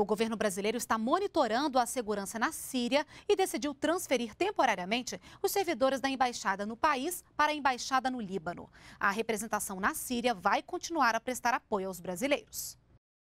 O governo brasileiro está monitorando a segurança na Síria e decidiu transferir temporariamente os servidores da embaixada no país para a embaixada no Líbano. A representação na Síria vai continuar a prestar apoio aos brasileiros.